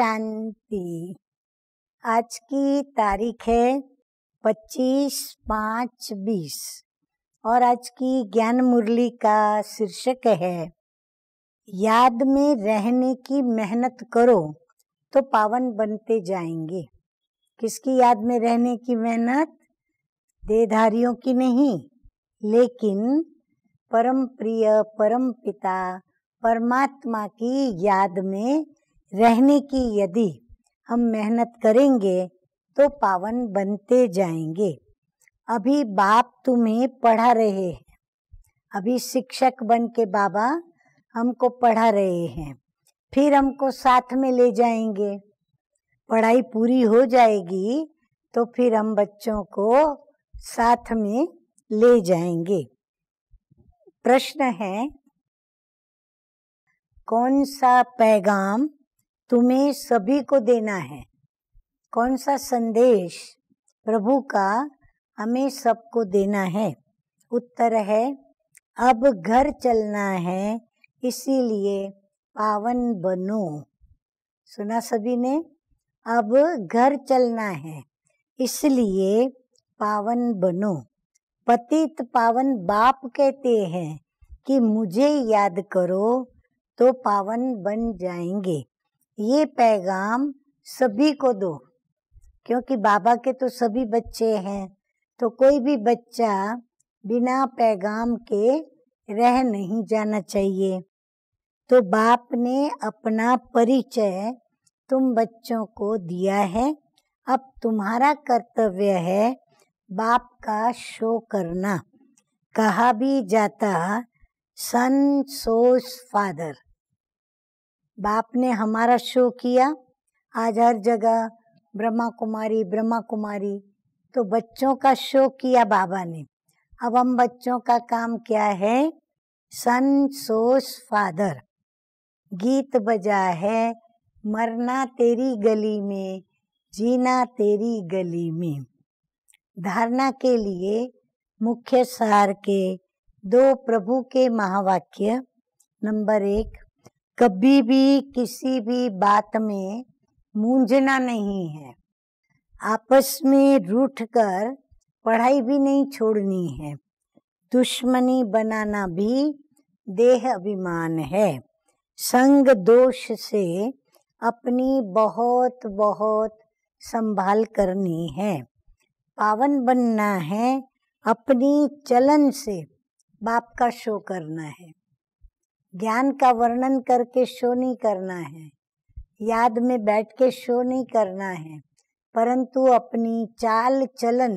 शांति आज की तारीख है पच्चीस पाँच बीस और आज की ज्ञान मुरली का शीर्षक है याद में रहने की मेहनत करो तो पावन बनते जाएंगे किसकी याद में रहने की मेहनत देधारियों की नहीं लेकिन परम प्रिय परम पिता परमात्मा की याद में रहने की यदि हम मेहनत करेंगे तो पावन बनते जाएंगे अभी बाप तुम्हें पढ़ा रहे हैं अभी शिक्षक बन के बाबा हमको पढ़ा रहे हैं फिर हमको साथ में ले जाएंगे पढ़ाई पूरी हो जाएगी तो फिर हम बच्चों को साथ में ले जाएंगे प्रश्न है कौन सा पैगाम तुम्हें सभी को देना है कौन सा संदेश प्रभु का हमें सबको देना है उत्तर है अब घर चलना है इसीलिए पावन बनो सुना सभी ने अब घर चलना है इसलिए पावन बनो पतित पावन बाप कहते हैं कि मुझे याद करो तो पावन बन जाएंगे ये पैगाम सभी को दो क्योंकि बाबा के तो सभी बच्चे हैं तो कोई भी बच्चा बिना पैगाम के रह नहीं जाना चाहिए तो बाप ने अपना परिचय तुम बच्चों को दिया है अब तुम्हारा कर्तव्य है बाप का शो करना कहा भी जाता सन सोस फादर बाप ने हमारा शो किया आज हर जगह ब्रह्मा कुमारी ब्रह्मा कुमारी तो बच्चों का शो किया बाबा ने अब हम बच्चों का काम क्या है सन सोस फादर गीत बजा है मरना तेरी गली में जीना तेरी गली में धारणा के लिए मुख्य सार के दो प्रभु के महावाक्य नंबर एक कभी भी किसी भी बात में मूंझना नहीं है आपस में रूठ कर पढ़ाई भी नहीं छोड़नी है दुश्मनी बनाना भी देह अभिमान है संग दोष से अपनी बहुत बहुत संभाल करनी है पावन बनना है अपनी चलन से बाप का शो करना है ज्ञान का वर्णन करके शो नहीं करना है याद में बैठ के शो नहीं करना है परंतु अपनी चाल चलन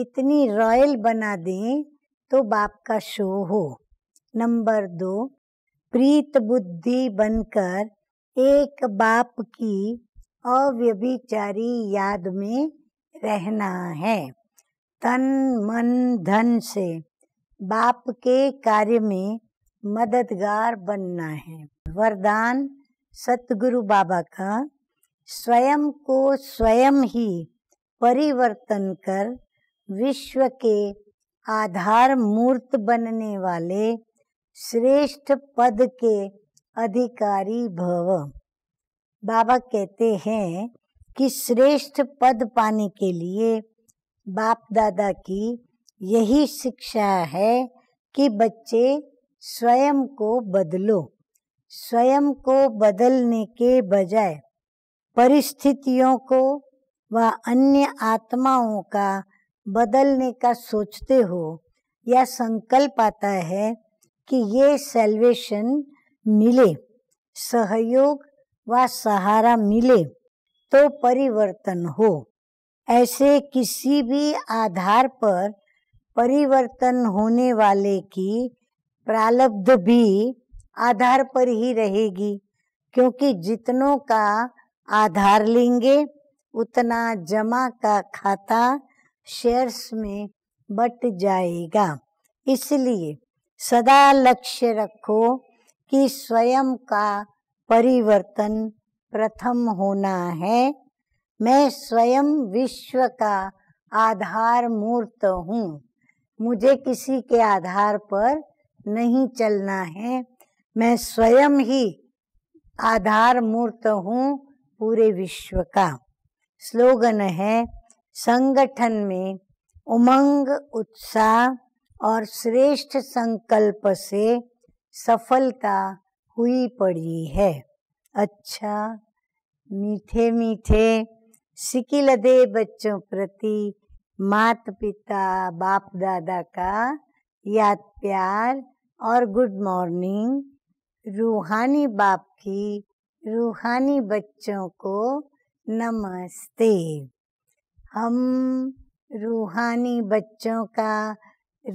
इतनी रॉयल बना दें तो बाप का शो हो नंबर दो प्रीत बुद्धि बनकर एक बाप की अव्यभिचारी याद में रहना है तन मन धन से बाप के कार्य में मददगार बनना है वरदान सतगुरु बाबा का स्वयं को स्वयं ही परिवर्तन कर विश्व के आधार मूर्त बनने वाले श्रेष्ठ पद के अधिकारी भव बाबा कहते हैं कि श्रेष्ठ पद पाने के लिए बाप दादा की यही शिक्षा है कि बच्चे स्वयं को बदलो स्वयं को बदलने के बजाय परिस्थितियों को व अन्य आत्माओं का बदलने का सोचते हो या संकल्प आता है कि ये सेल्वेशन मिले सहयोग व सहारा मिले तो परिवर्तन हो ऐसे किसी भी आधार पर परिवर्तन होने वाले की प्रालब्ध भी आधार पर ही रहेगी क्योंकि जितनों का आधार लेंगे उतना जमा का खाता शेयर्स में बट जाएगा इसलिए सदा लक्ष्य रखो कि स्वयं का परिवर्तन प्रथम होना है मैं स्वयं विश्व का आधार मूर्त हूँ मुझे किसी के आधार पर नहीं चलना है मैं स्वयं ही आधार मूर्त हूँ पूरे विश्व का स्लोगन है संगठन में उमंग उत्साह और श्रेष्ठ संकल्प से सफलता हुई पड़ी है अच्छा मीठे मीठे सिकिलदे बच्चों प्रति मात पिता बाप दादा का याद प्यार और गुड मॉर्निंग रूहानी बाप की रूहानी बच्चों को नमस्ते हम रूहानी बच्चों का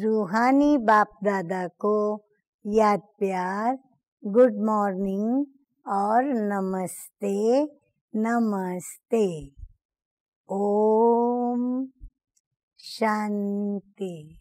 रूहानी बाप दादा को याद प्यार गुड मॉर्निंग और नमस्ते नमस्ते ओम शांति